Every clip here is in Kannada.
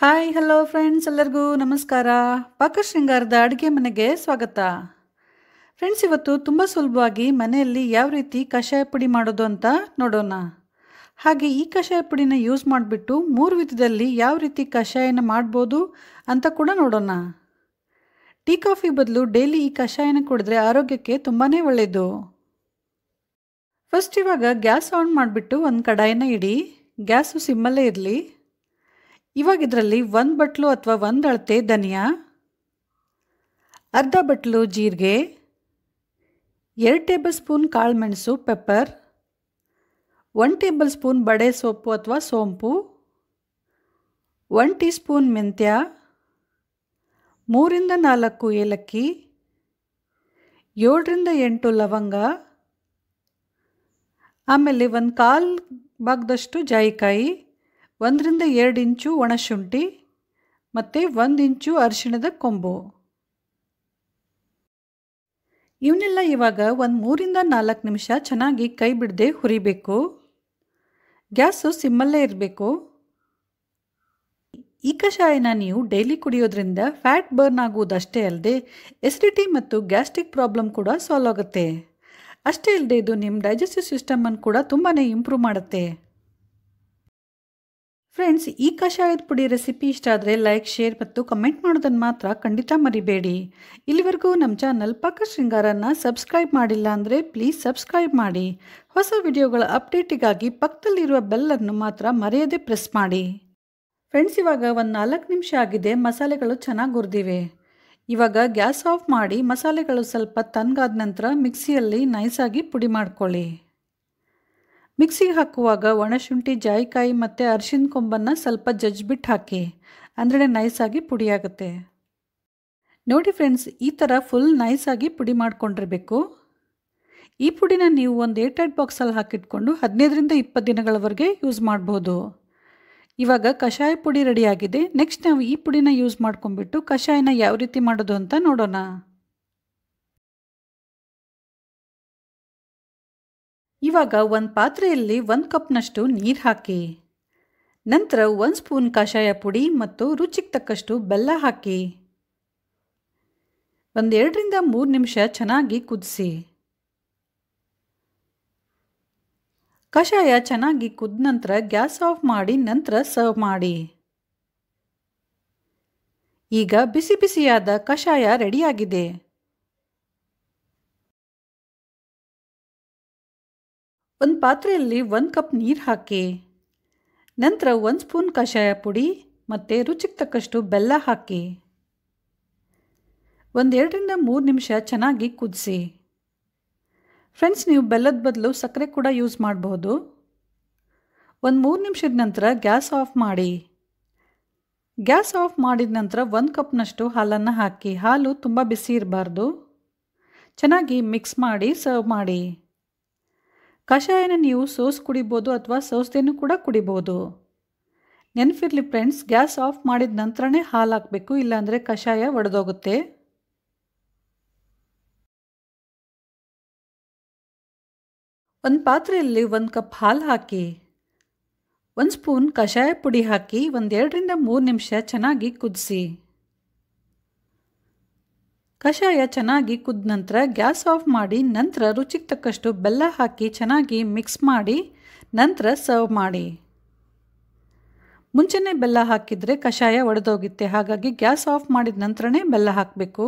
ಹಾಯ್ ಹಲೋ ಫ್ರೆಂಡ್ಸ್ ಎಲ್ಲರಿಗೂ ನಮಸ್ಕಾರ ಶೃಂಗಾರದ ಅಡುಗೆ ಮನೆಗೆ ಸ್ವಾಗತ ಫ್ರೆಂಡ್ಸ್ ಇವತ್ತು ತುಂಬ ಸುಲಭವಾಗಿ ಮನೆಯಲ್ಲಿ ಯಾವ ರೀತಿ ಕಷಾಯ ಪುಡಿ ಮಾಡೋದು ಅಂತ ನೋಡೋಣ ಹಾಗೆ ಈ ಕಷಾಯ ಪುಡಿನ ಯೂಸ್ ಮಾಡಿಬಿಟ್ಟು ಮೂರು ವಿಧದಲ್ಲಿ ಯಾವ ರೀತಿ ಕಷಾಯನ ಮಾಡ್ಬೋದು ಅಂತ ಕೂಡ ನೋಡೋಣ ಟೀ ಕಾಫಿ ಬದಲು ಡೈಲಿ ಈ ಕಷಾಯನ ಕುಡಿದ್ರೆ ಆರೋಗ್ಯಕ್ಕೆ ತುಂಬಾ ಒಳ್ಳೆಯದು ಫಸ್ಟ್ ಇವಾಗ ಗ್ಯಾಸ್ ಆನ್ ಮಾಡಿಬಿಟ್ಟು ಒಂದು ಕಡಾಯಿನ ಇಡಿ ಗ್ಯಾಸು ಸಿಮ್ಮಲ್ಲೇ ಇರಲಿ ಇವಾಗ ಇದರಲ್ಲಿ ಒಂದು ಬಟ್ಲು ಅಥವಾ ಒಂದು ಅಳತೆ ಧನಿಯಾ ಅರ್ಧ ಬಟ್ಲು ಜೀರಿಗೆ ಎರಡು ಟೇಬಲ್ ಸ್ಪೂನ್ ಕಾಳುಮೆಣಸು ಪೆಪ್ಪರ್ ಒನ್ ಟೇಬಲ್ ಸ್ಪೂನ್ ಬಡೆ ಸೊಪ್ಪು ಅಥವಾ ಸೋಂಪು ಒನ್ ಟೀ ಸ್ಪೂನ್ ಮೆಂತ್ಯ ಮೂರಿಂದ ನಾಲ್ಕು ಏಲಕ್ಕಿ ಏಳರಿಂದ ಎಂಟು ಲವಂಗ ಆಮೇಲೆ ಒಂದು ಕಾಲು ಭಾಗದಷ್ಟು ಜಾಯಿಕಾಯಿ ಒಂದರಿಂದ ಎರಡು ಇಂಚು ಒಣಶುಂಠಿ ಮತ್ತು ಒಂದು ಇಂಚು ಅರಿಶಿಣದ ಕೊಂಬು ಇವನ್ನೆಲ್ಲ ಇವಾಗ ಒಂದು ಮೂರಿಂದ ನಾಲ್ಕು ನಿಮಿಷ ಚೆನ್ನಾಗಿ ಕೈ ಬಿಡದೆ ಹುರಿಬೇಕು ಗ್ಯಾಸು ಸಿಮ್ಮಲ್ಲೇ ಇರಬೇಕು ಈ ಕಷಾಯನ ನೀವು ಡೈಲಿ ಕುಡಿಯೋದ್ರಿಂದ ಫ್ಯಾಟ್ ಬರ್ನ್ ಆಗುವುದಷ್ಟೇ ಅಲ್ಲದೆ ಎಸಿಡಿಟಿ ಮತ್ತು ಗ್ಯಾಸ್ಟ್ರಿಕ್ ಪ್ರಾಬ್ಲಮ್ ಕೂಡ ಸಾಲ್ವ್ ಆಗುತ್ತೆ ಅಷ್ಟೇ ಇಲ್ಲದೆ ಇದು ನಿಮ್ಮ ಡೈಜೆಸ್ಟಿವ್ ಸಿಸ್ಟಮನ್ನು ಕೂಡ ತುಂಬಾ ಇಂಪ್ರೂವ್ ಮಾಡುತ್ತೆ ಫ್ರೆಂಡ್ಸ್ ಈ ಕಷಾಯದ ಪುಡಿ ರೆಸಿಪಿ ಇಷ್ಟ ಆದರೆ ಲೈಕ್ ಶೇರ್ ಮತ್ತು ಕಮೆಂಟ್ ಮಾಡೋದನ್ನು ಮಾತ್ರ ಖಂಡಿತ ಮರಿಬೇಡಿ ಇಲ್ಲಿವರೆಗೂ ನಮ್ಮ ಚಾನಲ್ ಪಕ್ಕ ಶೃಂಗಾರನ ಸಬ್ಸ್ಕ್ರೈಬ್ ಮಾಡಿಲ್ಲ ಅಂದರೆ ಪ್ಲೀಸ್ ಸಬ್ಸ್ಕ್ರೈಬ್ ಮಾಡಿ ಹೊಸ ವಿಡಿಯೋಗಳ ಅಪ್ಡೇಟಿಗಾಗಿ ಪಕ್ಕದಲ್ಲಿರುವ ಬೆಲ್ಲನ್ನು ಮಾತ್ರ ಮರೆಯದೆ ಪ್ರೆಸ್ ಮಾಡಿ ಫ್ರೆಂಡ್ಸ್ ಇವಾಗ ಒಂದು ನಾಲ್ಕು ನಿಮಿಷ ಆಗಿದೆ ಮಸಾಲೆಗಳು ಚೆನ್ನಾಗಿ ಹುರಿದಿವೆ ಇವಾಗ ಗ್ಯಾಸ್ ಆಫ್ ಮಾಡಿ ಮಸಾಲೆಗಳು ಸ್ವಲ್ಪ ತಂಗಾದ ನಂತರ ಮಿಕ್ಸಿಯಲ್ಲಿ ನೈಸಾಗಿ ಪುಡಿ ಮಾಡ್ಕೊಳ್ಳಿ ಮಿಕ್ಸಿಗೆ ಹಾಕುವಾಗ ಒಣಶುಂಠಿ ಜಾಯಿಕಾಯಿ ಮತ್ತು ಅರಿಶಿನ ಕೊಂಬನ್ನು ಸ್ವಲ್ಪ ಜಜ್ಜಿಬಿಟ್ಟು ಹಾಕಿ ಅಂದರೆ ನೈಸಾಗಿ ಪುಡಿಯಾಗುತ್ತೆ ನೋಡಿ ಫ್ರೆಂಡ್ಸ್ ಈ ಥರ ಫುಲ್ ನೈಸಾಗಿ ಪುಡಿ ಮಾಡ್ಕೊಂಡಿರಬೇಕು ಈ ಪುಡಿನ ನೀವು ಒಂದು ಏಟೆಡ್ ಬಾಕ್ಸಲ್ಲಿ ಹಾಕಿಟ್ಕೊಂಡು ಹದಿನೈದರಿಂದ ಇಪ್ಪತ್ತು ದಿನಗಳವರೆಗೆ ಯೂಸ್ ಮಾಡ್ಬೋದು ಇವಾಗ ಕಷಾಯ ಪುಡಿ ರೆಡಿಯಾಗಿದೆ ನೆಕ್ಸ್ಟ್ ನಾವು ಈ ಪುಡಿನ ಯೂಸ್ ಮಾಡ್ಕೊಂಬಿಟ್ಟು ಕಷಾಯನ ಯಾವ ರೀತಿ ಮಾಡೋದು ಅಂತ ನೋಡೋಣ ಇವಾಗ ಒಂದು ಪಾತ್ರೆಯಲ್ಲಿ ಒಂದು ಕಪ್ನಷ್ಟು ನೀರು ಹಾಕಿ ನಂತರ ಒಂದು ಸ್ಪೂನ್ ಕಷಾಯ ಪುಡಿ ಮತ್ತು ರುಚಿಗೆ ತಕ್ಕಷ್ಟು ಬೆಲ್ಲ ಹಾಕಿ ಒಂದೆರಡರಿಂದ ಮೂರು ನಿಮಿಷ ಚೆನ್ನಾಗಿ ಕುದಿಸಿ ಕಷಾಯ ಚೆನ್ನಾಗಿ ಕುದ ನಂತರ ಗ್ಯಾಸ್ ಆಫ್ ಮಾಡಿ ನಂತರ ಸರ್ವ್ ಮಾಡಿ ಈಗ ಬಿಸಿ ಬಿಸಿಯಾದ ಕಷಾಯ ರೆಡಿಯಾಗಿದೆ ಒಂದು ಪಾತ್ರೆಯಲ್ಲಿ ಒಂದು ಕಪ್ ನೀರು ಹಾಕಿ ನಂತರ ಒಂದು ಸ್ಪೂನ್ ಕಷಾಯ ಪುಡಿ ಮತ್ತು ರುಚಿಗೆ ತಕ್ಕಷ್ಟು ಬೆಲ್ಲ ಹಾಕಿ ಒಂದೆರಡರಿಂದ ಮೂರು ನಿಮಿಷ ಚೆನ್ನಾಗಿ ಕುದಿಸಿ ಫ್ರೆಂಡ್ಸ್ ನೀವು ಬೆಲ್ಲದ ಬದಲು ಸಕ್ಕರೆ ಕೂಡ ಯೂಸ್ ಮಾಡಬಹುದು ಒಂದು ಮೂರು ನಿಮಿಷದ ನಂತರ ಗ್ಯಾಸ್ ಆಫ್ ಮಾಡಿ ಗ್ಯಾಸ್ ಆಫ್ ಮಾಡಿದ ನಂತರ ಒಂದು ಕಪ್ನಷ್ಟು ಹಾಲನ್ನು ಹಾಕಿ ಹಾಲು ತುಂಬ ಬಿಸಿ ಇರಬಾರ್ದು ಚೆನ್ನಾಗಿ ಮಿಕ್ಸ್ ಮಾಡಿ ಸರ್ವ್ ಮಾಡಿ ಕಷಾಯನ ನೀವು ಸೋಸ್ ಕುಡಿಬೋದು ಅಥವಾ ಸೋಸದೇನು ಕೂಡ ಕುಡಿಬೋದು ನೆನಪಿರಲಿ ಫ್ರೆಂಡ್ಸ್ ಗ್ಯಾಸ್ ಆಫ್ ಮಾಡಿದ ನಂತರನೇ ಹಾಲು ಹಾಕಬೇಕು ಇಲ್ಲಾಂದರೆ ಕಷಾಯ ಒಡೆದೋಗುತ್ತೆ ಒಂದು ಪಾತ್ರೆಯಲ್ಲಿ ಒಂದು ಕಪ್ ಹಾಲು ಹಾಕಿ ಒಂದು ಸ್ಪೂನ್ ಕಷಾಯ ಪುಡಿ ಹಾಕಿ ಒಂದೆರಡರಿಂದ ಮೂರು ನಿಮಿಷ ಚೆನ್ನಾಗಿ ಕುದಿಸಿ ಕಷಾಯ ಚೆನ್ನಾಗಿ ಕುದ್ದ ನಂತರ ಗ್ಯಾಸ್ ಆಫ್ ಮಾಡಿ ನಂತರ ರುಚಿಗೆ ತಕ್ಕಷ್ಟು ಬೆಲ್ಲ ಹಾಕಿ ಚೆನ್ನಾಗಿ ಮಿಕ್ಸ್ ಮಾಡಿ ನಂತರ ಸರ್ವ್ ಮಾಡಿ ಮುಂಚೆನೇ ಬೆಲ್ಲ ಹಾಕಿದರೆ ಕಷಾಯ ಒಡೆದೋಗುತ್ತೆ ಹಾಗಾಗಿ ಗ್ಯಾಸ್ ಆಫ್ ಮಾಡಿದ ನಂತರನೇ ಬೆಲ್ಲ ಹಾಕಬೇಕು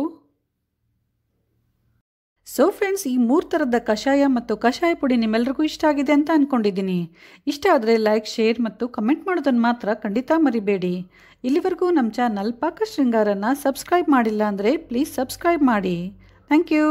ಸೊ ಫ್ರೆಂಡ್ಸ್ ಈ ಮೂರು ಥರದ ಕಷಾಯ ಮತ್ತು ಕಷಾಯ ಪುಡಿ ನಿಮ್ಮೆಲ್ರಿಗೂ ಇಷ್ಟ ಆಗಿದೆ ಅಂತ ಅಂದ್ಕೊಂಡಿದ್ದೀನಿ ಇಷ್ಟ ಆದರೆ ಲೈಕ್ ಶೇರ್ ಮತ್ತು ಕಮೆಂಟ್ ಮಾಡೋದನ್ನು ಮಾತ್ರ ಖಂಡಿತ ಮರಿಬೇಡಿ ಇಲ್ಲಿವರೆಗೂ ನಮ್ಮ ಚಾನಲ್ ಪಾಕ ಶೃಂಗಾರನ ಸಬ್ಸ್ಕ್ರೈಬ್ ಮಾಡಿಲ್ಲ ಅಂದರೆ ಪ್ಲೀಸ್ ಸಬ್ಸ್ಕ್ರೈಬ್ ಮಾಡಿ ಥ್ಯಾಂಕ್ ಯು